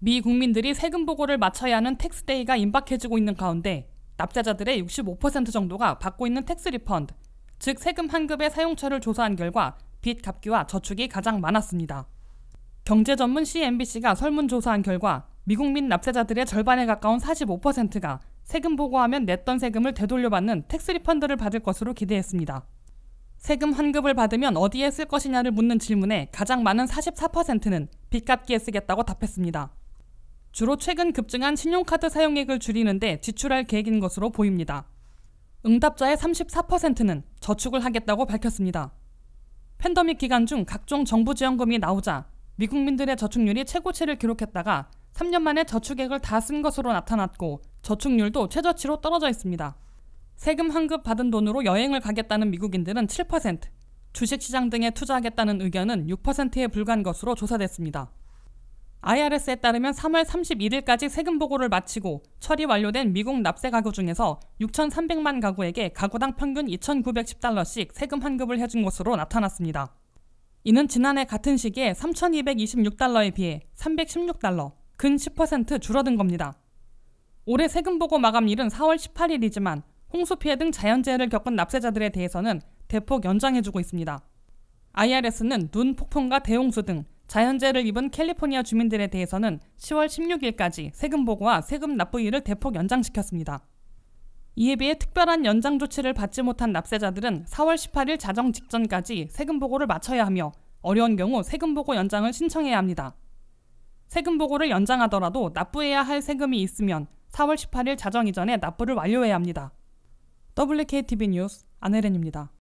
미 국민들이 세금 보고를 마쳐야 하는 텍스데이가 임박해지고 있는 가운데 납세자들의65% 정도가 받고 있는 텍스 리펀드, 즉 세금 환급의 사용처를 조사한 결과 빚 갚기와 저축이 가장 많았습니다. 경제 전문 CNBC가 설문조사한 결과 미국민 납세자들의 절반에 가까운 45%가 세금 보고하면 냈던 세금을 되돌려받는 텍스 리펀드를 받을 것으로 기대했습니다. 세금 환급을 받으면 어디에 쓸 것이냐를 묻는 질문에 가장 많은 44%는 빚 갚기에 쓰겠다고 답했습니다. 주로 최근 급증한 신용카드 사용액을 줄이는데 지출할 계획인 것으로 보입니다. 응답자의 34%는 저축을 하겠다고 밝혔습니다. 팬더믹 기간 중 각종 정부 지원금이 나오자 미국민들의 저축률이 최고치를 기록했다가 3년 만에 저축액을 다 쓴 것으로 나타났고 저축률도 최저치로 떨어져 있습니다. 세금 환급 받은 돈으로 여행을 가겠다는 미국인들은 7%, 주식시장 등에 투자하겠다는 의견은 6%에 불과한 것으로 조사됐습니다. IRS에 따르면 3월 31일까지 세금 보고를 마치고 처리 완료된 미국 납세 가구 중에서 6,300만 가구에게 가구당 평균 2,910달러씩 세금 환급을 해준 것으로 나타났습니다. 이는 지난해 같은 시기에 3,226달러에 비해 316달러, 근 10% 줄어든 겁니다. 올해 세금 보고 마감일은 4월 18일이지만 홍수 피해 등 자연재해를 겪은 납세자들에 대해서는 대폭 연장해주고 있습니다. IRS는 눈 폭풍과 대홍수 등 자연재해를 입은 캘리포니아 주민들에 대해서는 10월 16일까지 세금 보고와 세금 납부일을 대폭 연장시켰습니다. 이에 비해 특별한 연장 조치를 받지 못한 납세자들은 4월 18일 자정 직전까지 세금 보고를 마쳐야 하며 어려운 경우 세금 보고 연장을 신청해야 합니다. 세금 보고를 연장하더라도 납부해야 할 세금이 있으면 4월 18일 자정 이전에 납부를 완료해야 합니다. WKTV 뉴스 안혜렌입니다.